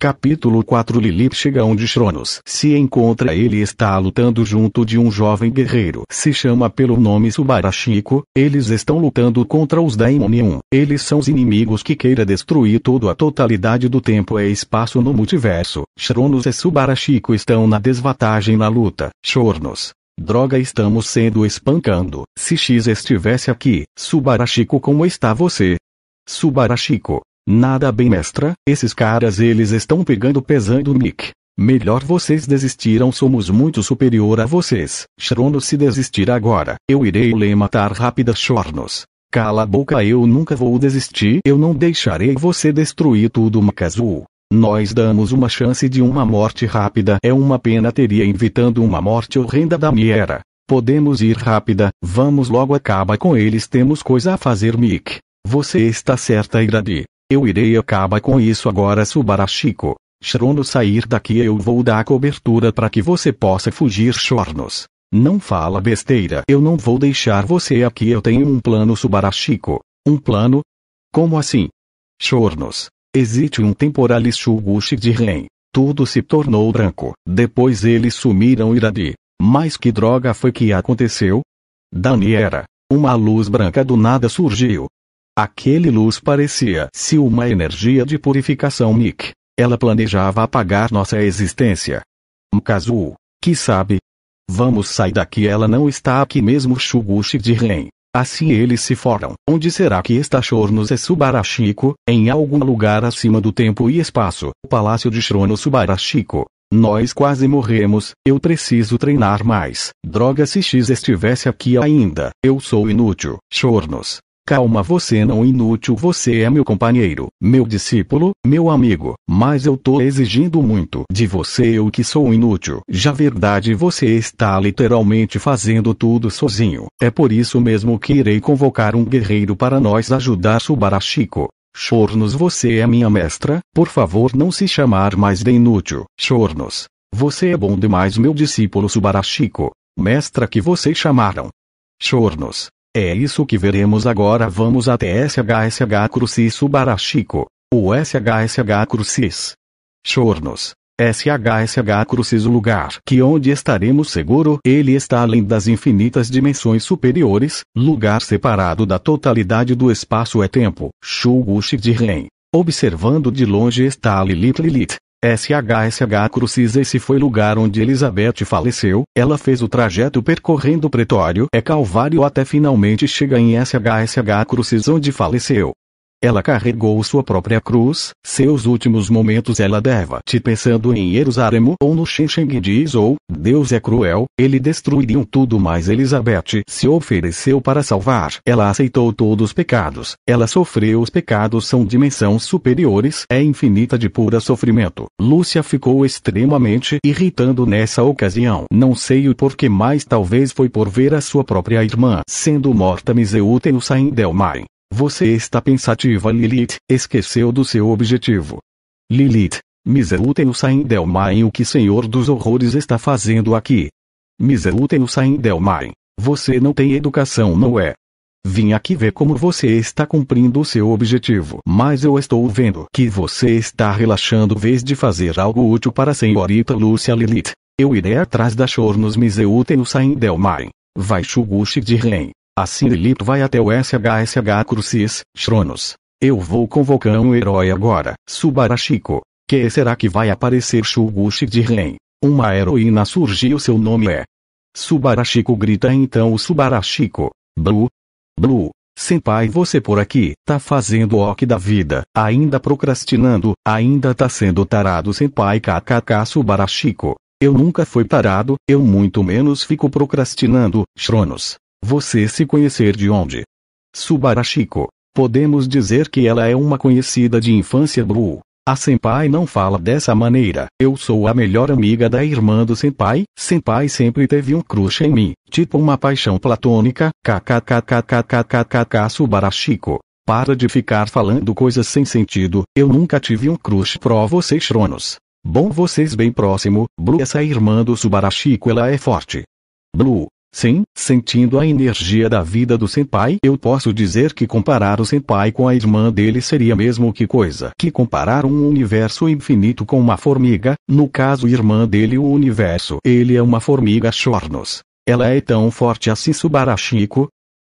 Capítulo 4 Lilith chega onde Cronos se encontra ele está lutando junto de um jovem guerreiro. Se chama pelo nome Subarashiko, eles estão lutando contra os Daimonium. Eles são os inimigos que queira destruir toda a totalidade do tempo e é espaço no multiverso. Cronos e Subarashiko estão na desvantagem na luta. Chornos, Droga estamos sendo espancando. Se X estivesse aqui, Subarashiko como está você? Subarashiko, Nada bem mestra, esses caras eles estão pegando pesando Mick. Melhor vocês desistiram somos muito superior a vocês. Shronos se desistir agora, eu irei lhe matar rápida Shornos. Cala a boca eu nunca vou desistir eu não deixarei você destruir tudo Makazu. Nós damos uma chance de uma morte rápida é uma pena teria evitando uma morte horrenda da Miera. Podemos ir rápida, vamos logo acaba com eles temos coisa a fazer Mick. Você está certa Iradi. Eu irei acabar com isso agora Subarachico. Chrono sair daqui eu vou dar cobertura para que você possa fugir Chornos. Não fala besteira. Eu não vou deixar você aqui eu tenho um plano Subarachico. Um plano? Como assim? Chornos. Existe um temporalis Shugushi de Ren. Tudo se tornou branco. Depois eles sumiram Iradi. Mas que droga foi que aconteceu? Dani era. Uma luz branca do nada surgiu, Aquele luz parecia-se uma energia de purificação Nick. Ela planejava apagar nossa existência. Mkazu, que sabe? Vamos sair daqui ela não está aqui mesmo Shugushi de Ren. Assim eles se foram. Onde será que está Chornos e é Subarashiko? Em algum lugar acima do tempo e espaço. O palácio de Shrono Subarashiko. Nós quase morremos, eu preciso treinar mais. Droga se X estivesse aqui ainda. Eu sou inútil. Chornos. Calma, você não é inútil, você é meu companheiro, meu discípulo, meu amigo, mas eu tô exigindo muito de você, eu que sou inútil. Já verdade, você está literalmente fazendo tudo sozinho. É por isso mesmo que irei convocar um guerreiro para nós ajudar Subarachico. Chornos, você é minha mestra, por favor, não se chamar mais de inútil. Chornos, você é bom demais, meu discípulo Subarachico. Mestra que vocês chamaram. Chornos, é isso que veremos agora vamos até SHSH Crucis Subarachico, o SHSH Crucis. Chornos. SHSH Crucis o lugar que onde estaremos seguro ele está além das infinitas dimensões superiores, lugar separado da totalidade do espaço é tempo, Shugushi de Ren. Observando de longe está Lilith Lilith, SHSH Crucis esse foi lugar onde Elizabeth faleceu, ela fez o trajeto percorrendo o pretório é Calvário até finalmente chega em SHSH Crucis onde faleceu. Ela carregou sua própria cruz, seus últimos momentos ela deva-te pensando em Jerusalém ou no Shenzhen diz ou, Deus é cruel, ele destruiriam tudo mas Elizabeth se ofereceu para salvar. Ela aceitou todos os pecados, ela sofreu os pecados são dimensões superiores, é infinita de pura sofrimento. Lúcia ficou extremamente irritando nessa ocasião. Não sei o porquê mas talvez foi por ver a sua própria irmã sendo morta Miseu o Delmai. Você está pensativa Lilith, esqueceu do seu objetivo. Lilith, Sain Delmain, o que Senhor dos Horrores está fazendo aqui? Sain Delmain, você não tem educação não é? Vim aqui ver como você está cumprindo o seu objetivo. Mas eu estou vendo que você está relaxando vez de fazer algo útil para a senhorita Lúcia Lilith. Eu irei atrás da Chornos Miseuten Sain Delmain. Vai Chugushi de Ren. Assim, Cirilito vai até o SHSH Crucis, Shronos. Eu vou convocar um herói agora, Subarashiko. Que será que vai aparecer Shugushi de Ren? Uma heroína surgiu seu nome é. Subarashiko grita então o Subarashiko. Blue. Blue. Senpai você por aqui, tá fazendo ok da vida, ainda procrastinando, ainda tá sendo tarado senpai kkk Subarashiko. Eu nunca fui tarado, eu muito menos fico procrastinando, Shronos. Você se conhecer de onde? Subarashiko. Podemos dizer que ela é uma conhecida de infância Blue. A senpai não fala dessa maneira. Eu sou a melhor amiga da irmã do senpai. Senpai sempre teve um crush em mim, tipo uma paixão platônica. KKKKKKKKK Subarashiko. Para de ficar falando coisas sem sentido. Eu nunca tive um crush pro vocês tronos. Bom vocês bem próximo, Blue essa irmã do Subarashiko ela é forte. Blue, Sim, sentindo a energia da vida do senpai, eu posso dizer que comparar o senpai com a irmã dele seria mesmo que coisa que comparar um universo infinito com uma formiga, no caso irmã dele o universo. Ele é uma formiga Chornos. Ela é tão forte assim Subarashiko?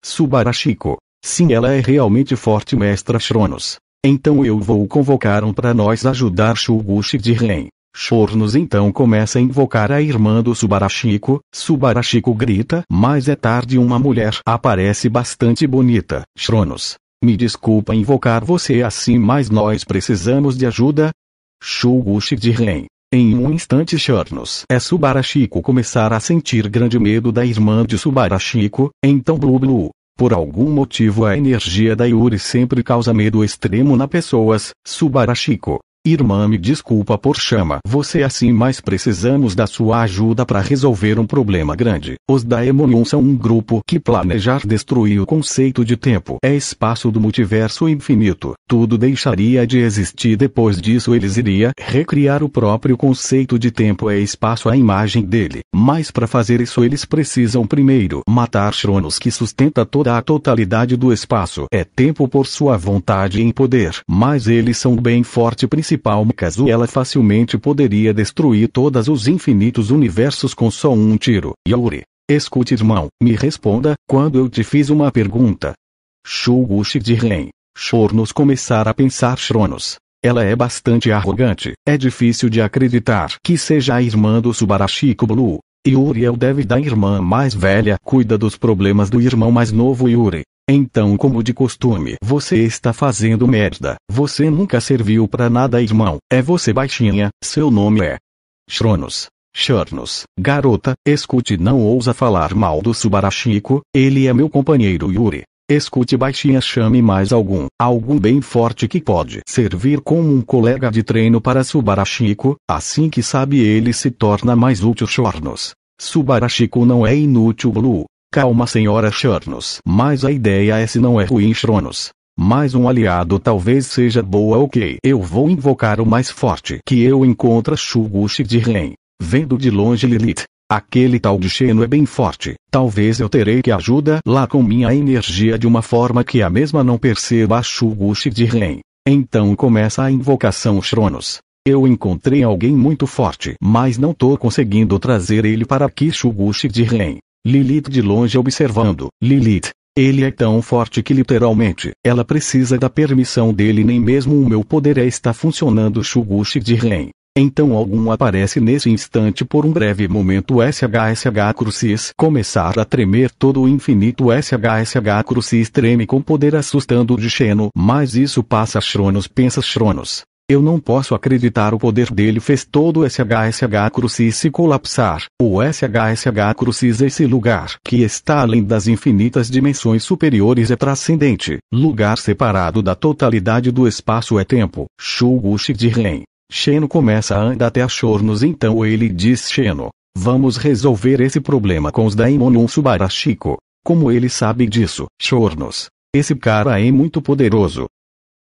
Subarashiko. Sim, ela é realmente forte mestra Chronos. Então eu vou convocar um para nós ajudar Shugushi de Ren. Chornos então começa a invocar a irmã do Subarachico, Subarachico grita, mas é tarde uma mulher aparece bastante bonita, Chronos. Me desculpa invocar você assim mas nós precisamos de ajuda? Shoguchi de Ren. Em um instante Chornos é Subarachico começar a sentir grande medo da irmã de Subarachico, então Blue Blue. Por algum motivo a energia da Yuri sempre causa medo extremo na pessoas, Subarachico. Irmã me desculpa por chama você assim mas precisamos da sua ajuda para resolver um problema grande. Os Daemonion são um grupo que planejar destruir o conceito de tempo é espaço do multiverso infinito. Tudo deixaria de existir depois disso eles iria recriar o próprio conceito de tempo é espaço a imagem dele. Mas para fazer isso eles precisam primeiro matar Shronos que sustenta toda a totalidade do espaço. É tempo por sua vontade em poder. Mas eles são bem forte principalmente Palma Mikazu ela facilmente poderia destruir todos os infinitos universos com só um tiro. Yuri, escute irmão, me responda, quando eu te fiz uma pergunta. Shugushi de Ren. Chornos começar a pensar Chronos. Ela é bastante arrogante, é difícil de acreditar que seja a irmã do Subarashi Blue. Yuri é o deve da irmã mais velha, cuida dos problemas do irmão mais novo Yuri. Então, como de costume, você está fazendo merda. Você nunca serviu para nada, irmão. É você baixinha, seu nome é. Chronos. Chornos, garota, escute não ousa falar mal do Subarashiko, ele é meu companheiro Yuri. Escute baixinha chame mais algum, algum bem forte que pode servir como um colega de treino para Subarashiko, assim que sabe ele se torna mais útil Chornos. Subarashiko não é inútil Blue, Calma senhora Chornos. Mas a ideia é se não é ruim Chronos. Mais um aliado talvez seja boa ok. Eu vou invocar o mais forte que eu encontro Shugushi de Ren. Vendo de longe Lilith. Aquele tal de Xeno é bem forte. Talvez eu terei que ajuda lá com minha energia de uma forma que a mesma não perceba a de Ren. Então começa a invocação Shronos. Eu encontrei alguém muito forte, mas não tô conseguindo trazer ele para aqui Shugushi de Ren. Lilith de longe observando. Lilith, ele é tão forte que literalmente, ela precisa da permissão dele nem mesmo o meu poder é está funcionando Shugushi de Ren. Então algum aparece nesse instante por um breve momento SHSH Crucis começar a tremer todo o infinito SHSH Crucis treme com poder assustando de Xeno mas isso passa Shronos pensa Shronos eu não posso acreditar o poder dele fez todo o SHSH Crucis se colapsar. O SHSH Crucis é esse lugar que está além das infinitas dimensões superiores é transcendente. Lugar separado da totalidade do espaço é tempo. Shugushi de Ren. Sheno começa a andar até a Chornos então ele diz Sheno. Vamos resolver esse problema com os Daimonun Subarashiko. Como ele sabe disso, Chornos? Esse cara é muito poderoso.